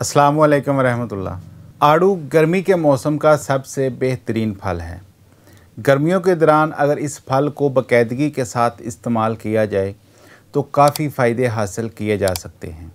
अस्सलाम वालेकुम रहमतुल्लाह आड़ू गर्मी के मौसम का सबसे बेहतरीन फल है गर्मियों के दौरान अगर इस फल को बाकायदगी के साथ इस्तेमाल किया जाए तो काफ़ी फ़ायदे हासिल किए जा सकते हैं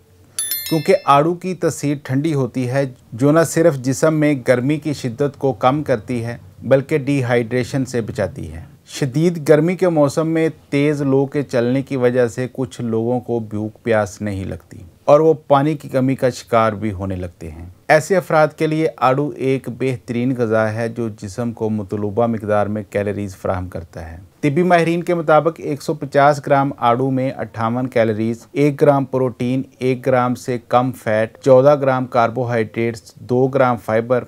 क्योंकि आड़ू की तस्वीर ठंडी होती है जो न सिर्फ जिसम में गर्मी की शिद्दत को कम करती है बल्कि डिहाइड्रेशन से बचाती है शदीद गर्मी के मौसम में तेज़ लो के चलने की वजह से कुछ लोगों को भूख प्यास नहीं लगती और वो पानी की कमी का शिकार भी होने लगते हैं ऐसे अफराद के लिए आड़ू एक बेहतरीन गज़ा है जो जिसम को मतलूबा मकदार में कैलरीज़ फ्राहम करता है तिबी माहरीन के मुताबिक 150 ग्राम आड़ू में अट्ठावन कैलरीज 1 ग्राम प्रोटीन 1 ग्राम से कम fat 14 gram carbohydrates 2 gram fibre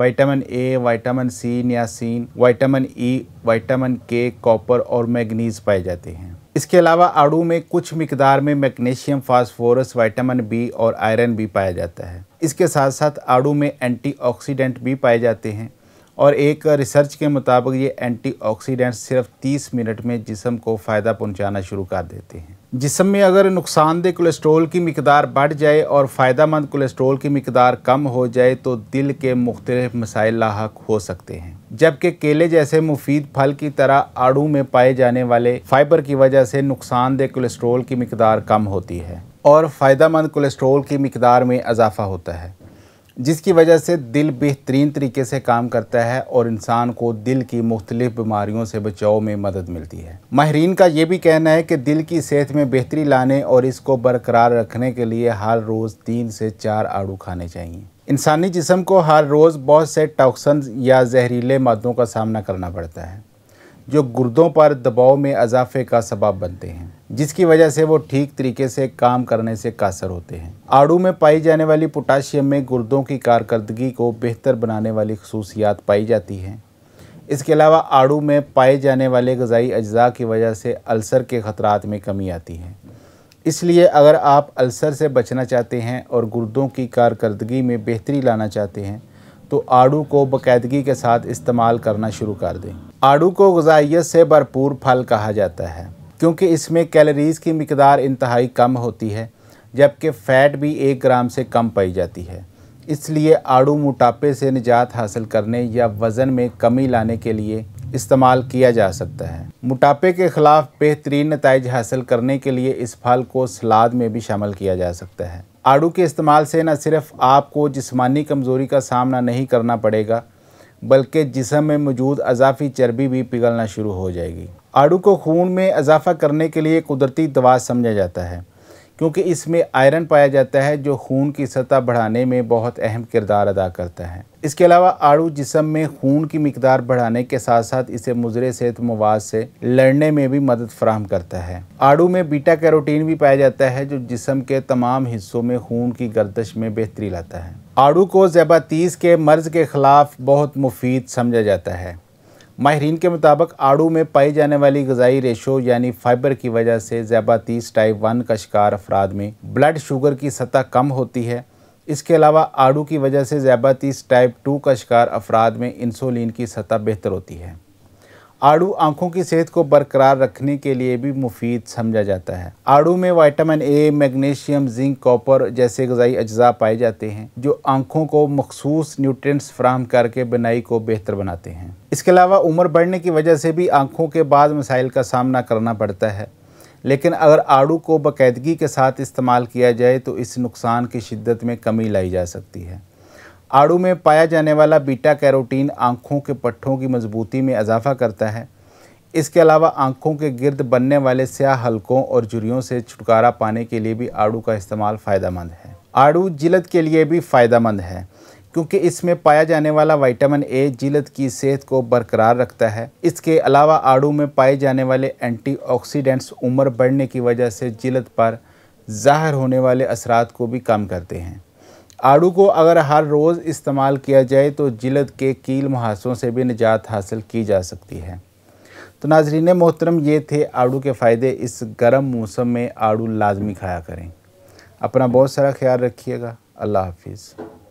vitamin A vitamin C niacin vitamin E vitamin K copper और मैग्नीज पाए जाते हैं इसके अलावा आड़ू में कुछ मिकदार में मैग्नीशियम फास्फोरस विटामिन बी और आयरन भी पाया जाता है इसके साथ साथ आड़ू में एंटीऑक्सीडेंट भी पाए जाते हैं और एक रिसर्च के मुताबिक ये एंटीऑक्सीडेंट्स सिर्फ 30 मिनट में जिसम को फ़ायदा पहुंचाना शुरू कर देते हैं जिसम में अगर नुकसानदेह कोलेस्ट्रोल की मकदार बढ़ जाए और फ़ायदा मंद कोलेस्ट्रोल की मकदार कम हो जाए तो दिल के मुख्तलिफ मसाइल लाक हो सकते हैं जबकि केले जैसे मुफीद फल की तरह आड़ू में पाए जाने वाले फाइबर की वजह से नुकसानदेह कोलेस्ट्रोल की मकदार कम होती है और फ़ायदा मंद कोलेस्ट्रोल की मकदार में इजाफा होता है जिसकी वजह से दिल बेहतरीन तरीके से काम करता है और इंसान को दिल की मुख्तलिफ बीमारियों से बचाव में मदद मिलती है माहरीन का ये भी कहना है कि दिल की सेहत में बेहतरी लाने और इसको बरकरार रखने के लिए हर रोज़ तीन से चार आड़ू खाने चाहिए इंसानी जिसम को हर रोज़ बहुत से टॉक्सन या जहरीले मादों का सामना करना पड़ता है जो गुर्दों पर दबाव में अजाफे का सबब बनते हैं जिसकी वजह से वो ठीक तरीके से काम करने से कासर होते हैं आड़ू में पाई जाने वाली पोटाशियम में गुर्दों की कारकर्दगी को बेहतर बनाने वाली खसूसियात पाई जाती हैं इसके अलावा आड़ू में पाए जाने वाले गज़ाई अज्जा की वजह से अल्सर के ख़तरात में कमी आती है इसलिए अगर आप अल्सर से बचना चाहते हैं और गुर्दों की कारकर्दगी में बेहतरी लाना चाहते हैं तो आड़ू को बाकायदगी के साथ इस्तेमाल करना शुरू कर दें आड़ू को गजाइत से भरपूर फल कहा जाता है क्योंकि इसमें कैलोरीज़ की मकदार इंतहाई कम होती है जबकि फ़ैट भी एक ग्राम से कम पाई जाती है इसलिए आड़ू मोटापे से निजात हासिल करने या वज़न में कमी लाने के लिए इस्तेमाल किया जा सकता है मोटापे के ख़िलाफ़ बेहतरीन नतज हासिल करने के लिए इस फल को सलाद में भी शामिल किया जा सकता है आड़ू के इस्तेमाल से न सिर्फ आपको जिसमानी कमज़ोरी का सामना नहीं करना पड़ेगा बल्कि जिसम में मौजूद अजाफी चर्बी भी पिघलना शुरू हो जाएगी आड़ू को खून में इजाफा करने के लिए कुदरती दवा समझा जाता है क्योंकि इसमें आयरन पाया जाता है जो खून की सतह बढ़ाने में बहुत अहम किरदार अदा करता है इसके अलावा आड़ू जिसम में खून की मकदार बढ़ाने के साथ साथ इसे मुजरे सेहत मवाद से लड़ने में भी मदद फराहम करता है आड़ू में बीटा कैरोटीन भी पाया जाता है जो जिसम के तमाम हिस्सों में खून की गर्दश में बेहतरी लाता है आड़ू को जैबातीस के मर्ज के ख़िलाफ़ बहुत मुफीद समझा जाता है माहरीन के मुताबिक आड़ू में पाई जाने वाली गजाई रेशो यानी फाइबर की वजह से ज़ैबातीस टाइप वन का शिकार अफराद में ब्लड शुगर की सतह कम होती है इसके अलावा आड़ू की वजह से ज़ैबातीस टाइप टू का शिकार अफराद में इंसुलिन की सतह बेहतर होती है आड़ू आंखों की सेहत को बरकरार रखने के लिए भी मुफीद समझा जाता है आड़ू में vitamin A magnesium zinc copper जैसे गजाई अज्जा पाए जाते हैं जो आंखों को मखसूस न्यूट्रिएंट्स फ्राहम करके बनाई को बेहतर बनाते हैं इसके अलावा उम्र बढ़ने की वजह से भी आंखों के बाद मसाइल का सामना करना पड़ता है लेकिन अगर आड़ू को बाकायदगी के साथ इस्तेमाल किया जाए तो इस नुकसान की शिद्दत में कमी लाई जा सकती है आड़ू में पाया जाने वाला बीटा कैरोटीन आँखों के पट्ठों की मजबूती में इजाफा करता है इसके अलावा आँखों के गिर्द बनने वाले स्याह हलकों और जुड़ियों से छुटकारा पाने के लिए भी आड़ू का इस्तेमाल फ़ायदेमंद है आड़ू जिलद के लिए भी फ़ायदेमंद है क्योंकि इसमें पाया जाने वाला विटामिन ए जिलद की सेहत को बरकरार रखता है इसके अलावा आड़ू में पाए जाने वाले एंटीऑक्सीडेंट्स उम्र बढ़ने की वजह से जिलद पर ज़ाहिर होने वाले असरात को भी कम करते हैं आड़ू को अगर हर रोज़ इस्तेमाल किया जाए तो जिलद के कील मुहासों से भी निजात हासिल की जा सकती है तो नाजरीन मोहतरम ये थे आड़ू के फ़ायदे इस गर्म मौसम में आड़ू लाजमी खाया करें अपना बहुत सारा ख्याल रखिएगा अल्लाह हाफिज़